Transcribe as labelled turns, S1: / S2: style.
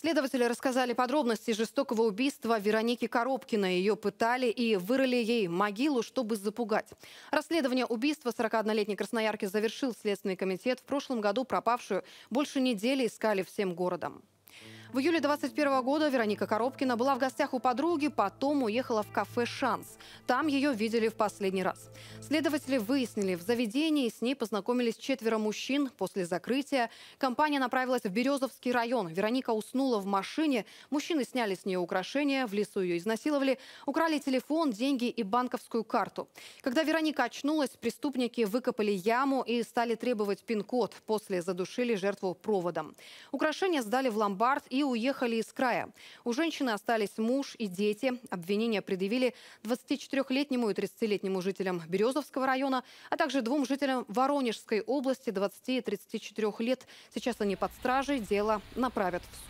S1: Следователи рассказали подробности жестокого убийства Вероники Коробкиной. Ее пытали и вырыли ей могилу, чтобы запугать. Расследование убийства 41-летней красноярки завершил Следственный комитет. В прошлом году пропавшую больше недели искали всем городом. В июле 21 года Вероника Коробкина была в гостях у подруги, потом уехала в кафе «Шанс». Там ее видели в последний раз. Следователи выяснили, в заведении с ней познакомились четверо мужчин. После закрытия компания направилась в Березовский район. Вероника уснула в машине, мужчины сняли с нее украшения, в лесу ее изнасиловали, украли телефон, деньги и банковскую карту. Когда Вероника очнулась, преступники выкопали яму и стали требовать пин-код. После задушили жертву проводом. Украшения сдали в ломбард и и уехали из края. У женщины остались муж и дети. Обвинения предъявили 24-летнему и 30-летнему жителям Березовского района, а также двум жителям Воронежской области 20 и 34 лет. Сейчас они под стражей. Дело направят в суд.